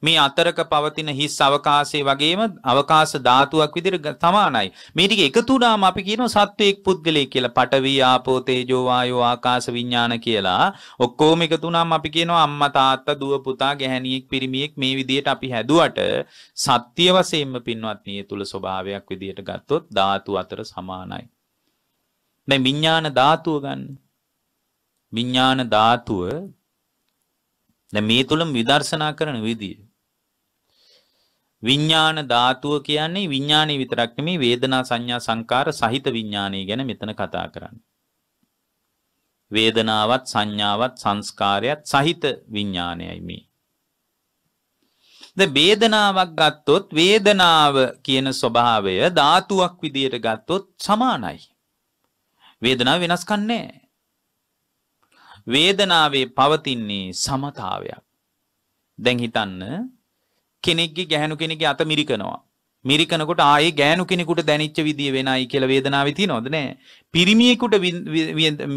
මේ අතරක පවතින හිස් අවකාශය වගේම අවකාශ ධාතුවක් විදිහට සමානයි. මේ ටික එකතු වුණාම අපි කියනවා සත්වයක් පුද්ගලයෙක් කියලා. පඨවි, ආපෝ, තේජෝ, වායෝ, ආකාශ, විඥාන කියලා. ඔක්කොම එකතු වුණාම අපි කියනවා අම්මා, තාත්තා, දුව, පුතා, ගැහැණියෙක්, පිරිමියෙක් මේ විදිහට අපි හැදුවට සත්‍ය වශයෙන්ම පින්වත් මේ තුල ස්වභාවයක් විදිහට ගත්තොත් ධාතු අතර සමානයි. දැන් විඥාන ධාතුව ගන්න. විඥාන ධාතුව දැන් මේ තුලම විදර්ශනා කරන විදිය විඥාන ධාතුව කියන්නේ විඥානේ විතරක් නෙමේ වේදනා සංඥා සංකාර සහිත විඥානය ගැන මෙතන කතා කරන්නේ. වේදනාවත් සංඥාවත් සංස්කාරයත් සහිත විඥානයයි මේ. ද වේදනාවක් ගත්තොත් වේදනාව කියන ස්වභාවය ධාතුවක් විදියට ගත්තොත් සමානයි. වේදනාව වෙනස්කම් නැහැ. වේදනාවේ පවතින්නේ සමතාවයක්. දැන් හිතන්න කෙනෙක්ගේ ගැහණු කෙනෙක්ගේ අත මිරිකනවා. මිරිකනකොට ආයේ ගෑනු කෙනෙකුට දැනිච්ච විදිය වෙනයි කියලා වේදනාවේ තියනවද නෑ පිරිමියෙකුට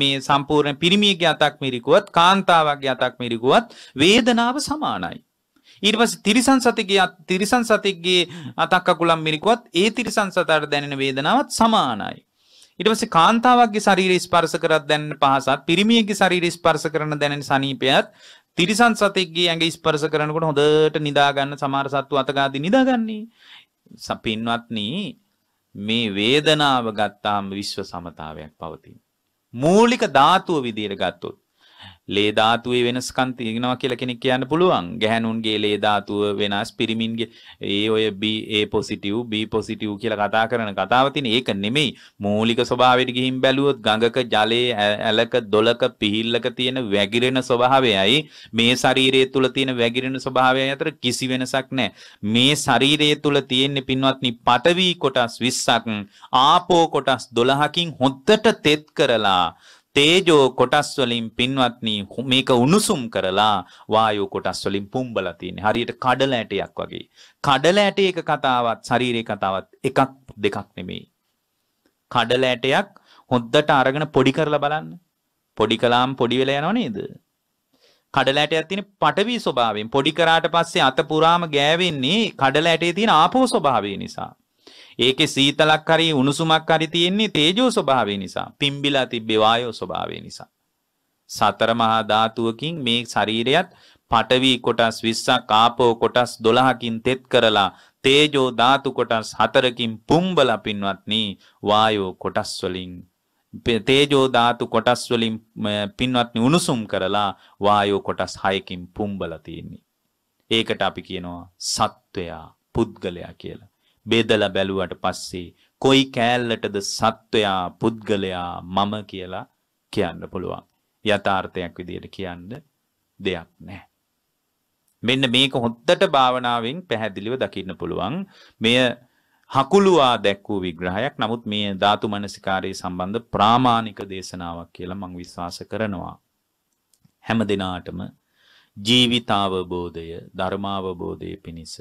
මේ සම්පූර්ණ පිරිමියෙක්ගේ අතක් මිරිකුවත් කාන්තාවක්ගේ අතක් මිරිකුවත් වේදනාව සමානයි ඊට පස්සේ තිරිසන් සතෙක්ගේ තිරිසන් සතෙක්ගේ අතක් අකුලම් මිරිකුවත් ඒ තිරිසන් සතාට දැනෙන වේදනාවත් සමානයි ඊට පස්සේ කාන්තාවක්ගේ ශරීර ස්පර්ශ කරත් දැනෙන පහසත් පිරිමියෙක්ගේ ශරීර ස්පර්ශ කරන දැනෙන සනීපයත් තිරිසන් සතෙක්ගේ ඇගේ ස්පර්ස කරනකොට හොඳට නිදාගන්න සමාර සත්තු අතගාදි නිදාගන්නේ සපින්වත්න මේ වේදනාව ගත්තාම විශ්ව සමතාවයක් පවතින්. මූලික ධාතුව විදියට ගත්තොත් ලේ ධාතුවේ වෙනස්කම් තියෙනවා කියලා කෙනෙක් කියන්න පුළුවන්. ගැහණුන්ගේ ලේ ධාතුව වෙනස්, පිරිමින්ගේ ඒ ඔය B A positive, B positive කියලා කතා කරන කතාව තියෙන ඒක නෙමෙයි. මූලික ස්වභාවයට ගිහින් බැලුවොත් ගඟක ජලයේ ඇලක, දොලක, පිහිල්ලක තියෙන වැగిරෙන ස්වභාවයයි මේ ශරීරය තුල තියෙන වැగిරෙන ස්වභාවයයි අතර කිසි වෙනසක් නැහැ. මේ ශරීරය තුල තියෙන්නේ පින්වත්නි පටවි කොටස් 20ක්, ආපෝ කොටස් 12කින් හොද්දට තෙත් කරලා තේජෝ කොටස් වලින් පින්වත්නි මේක උණුසුම් කරලා වායෝ කොටස් වලින් පුම්බලා තියෙන්නේ. හරියට කඩල ඇටයක් වගේ. කඩල ඇටයක කතාවත් ශරීරයේ කතාවත් එකක් දෙකක් නෙමෙයි. කඩල ඇටයක් හොද්දට අරගෙන පොඩි කරලා බලන්න. පොඩි කලාම් පොඩි වෙලා යනව නේද? කඩල ඇටයක් තියෙන පටවි ස්වභාවයෙන් පොඩි කරාට පස්සේ අත පුරාම ගෑවෙන්නේ කඩල ඇටේ තියෙන ආපෝ ස්වභාවය නිසා. ඒකේ සීතලක් හරි උණුසුමක් හරි තියෙන්නේ තේජෝ ස්වභාවය නිසා. පිම්බිලා තිබ්බේ වායෝ ස්වභාවය නිසා. සතර මහා ධාතුවකින් මේ ශරීරයත් පඨවි කොටස් 20ක් ආපෝ කොටස් 12කින් තෙත් කරලා තේජෝ ධාතු කොටස් 4කින් පුම්බලා පින්වත්නි වායෝ කොටස් වලින් තේජෝ ධාතු කොටස් වලින් පින්වත්නි උණුසුම් කරලා වායෝ කොටස් 6කින් පුම්බලා තියෙන්නේ. ඒකට අපි කියනවා සත්වයා පුද්ගලයා කියලා. බෙදලා බැලුවට පස්සේ කොයි කෑල්ලටද සත්වයා පුද්ගලයා මම කියලා කියන්න පුළුවන්. යථාර්ථයක් විදියට කියන්න දෙයක් නැහැ. මෙන්න මේක හොද්දට භාවනාවෙන් පැහැදිලිව දකින්න පුළුවන්. මෙය හකුළුවා දැක්වූ විග්‍රහයක් නමුත් මේ ධාතු මනසිකාරයේ සම්බන්ධ ප්‍රාමාණික දේශනාවක් කියලා මං විශ්වාස කරනවා. හැම දිනාටම ජීවිතාවබෝධය ධර්මාවබෝධය පිණිස